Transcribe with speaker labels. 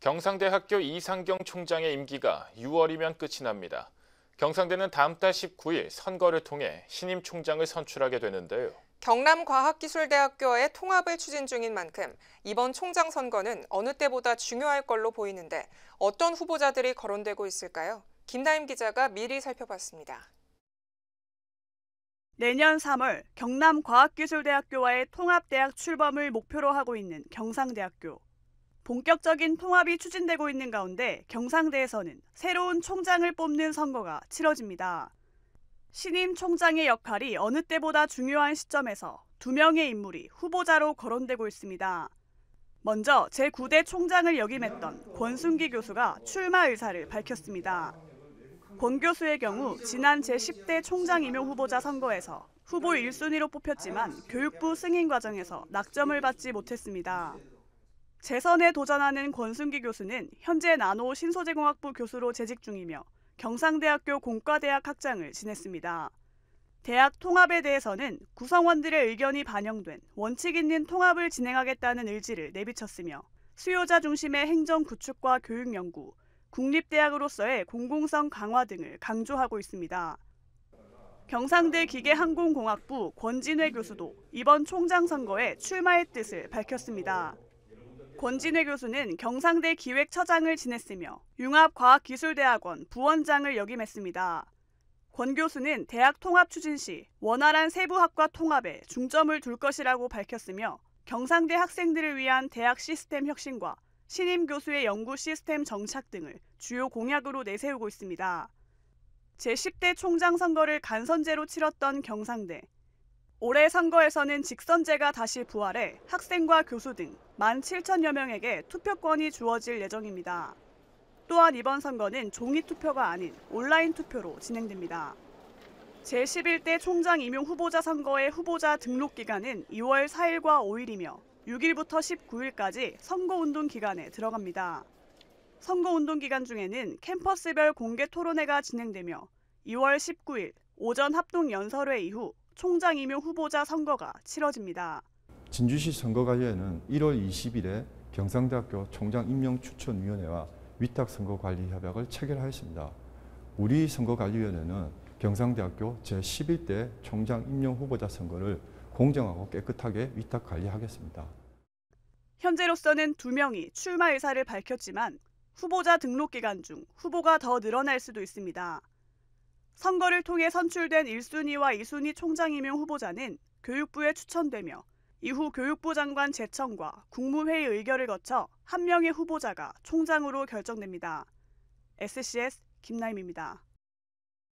Speaker 1: 경상대학교 이상경 총장의 임기가 6월이면 끝이 납니다. 경상대는 다음 달 19일 선거를 통해 신임 총장을 선출하게 되는데요. 경남과학기술대학교의 통합을 추진 중인 만큼 이번 총장 선거는 어느 때보다 중요할 걸로 보이는데 어떤 후보자들이 거론되고 있을까요? 김다임 기자가 미리 살펴봤습니다.
Speaker 2: 내년 3월 경남과학기술대학교와의 통합대학 출범을 목표로 하고 있는 경상대학교. 본격적인 통합이 추진되고 있는 가운데 경상대에서는 새로운 총장을 뽑는 선거가 치러집니다. 신임 총장의 역할이 어느 때보다 중요한 시점에서 두 명의 인물이 후보자로 거론되고 있습니다. 먼저 제9대 총장을 역임했던 권순기 교수가 출마 의사를 밝혔습니다. 권 교수의 경우 지난 제10대 총장 임용 후보자 선거에서 후보 1순위로 뽑혔지만 교육부 승인 과정에서 낙점을 받지 못했습니다. 재선에 도전하는 권순기 교수는 현재 나노 신소재공학부 교수로 재직 중이며 경상대학교 공과대학 학장을 지냈습니다. 대학 통합에 대해서는 구성원들의 의견이 반영된 원칙 있는 통합을 진행하겠다는 의지를 내비쳤으며 수요자 중심의 행정 구축과 교육 연구, 국립대학으로서의 공공성 강화 등을 강조하고 있습니다. 경상대 기계항공공학부 권진회 교수도 이번 총장 선거에 출마의 뜻을 밝혔습니다. 권진혜 교수는 경상대 기획처장을 지냈으며 융합과학기술대학원 부원장을 역임했습니다. 권 교수는 대학 통합 추진 시 원활한 세부학과 통합에 중점을 둘 것이라고 밝혔으며 경상대 학생들을 위한 대학 시스템 혁신과 신임 교수의 연구 시스템 정착 등을 주요 공약으로 내세우고 있습니다. 제10대 총장 선거를 간선제로 치렀던 경상대 올해 선거에서는 직선제가 다시 부활해 학생과 교수 등 17,000여 명에게 투표권이 주어질 예정입니다. 또한 이번 선거는 종이 투표가 아닌 온라인 투표로 진행됩니다. 제11대 총장 임용 후보자 선거의 후보자 등록 기간은 2월 4일과 5일이며 6일부터 19일까지 선거운동 기간에 들어갑니다. 선거운동 기간 중에는 캠퍼스별 공개 토론회가 진행되며 2월 19일 오전 합동 연설회 이후 총장 임용 후보자 선거가 치러집니다.
Speaker 1: 진주시 선거관리회는 1월 20일에 경상대학교 총장 임명 추천위원회와 위탁 선거관리 협약을 체결하였습니다. 우리 선거관리위원회는 경상대학교 제11대 총장 임명 후보자 선거를 공정하고 깨끗하게 위탁 관리하겠습니다.
Speaker 2: 현재로서는 두 명이 출마 의사를 밝혔지만 후보자 등록 기간 중 후보가 더 늘어날 수도 있습니다. 선거를 통해 선출된 1순위와 2순위 총장 임용 후보자는 교육부에 추천되며 이후 교육부 장관 제청과 국무회의 의결을 거쳐 한 명의 후보자가 총장으로 결정됩니다. SCS 김나임입니다.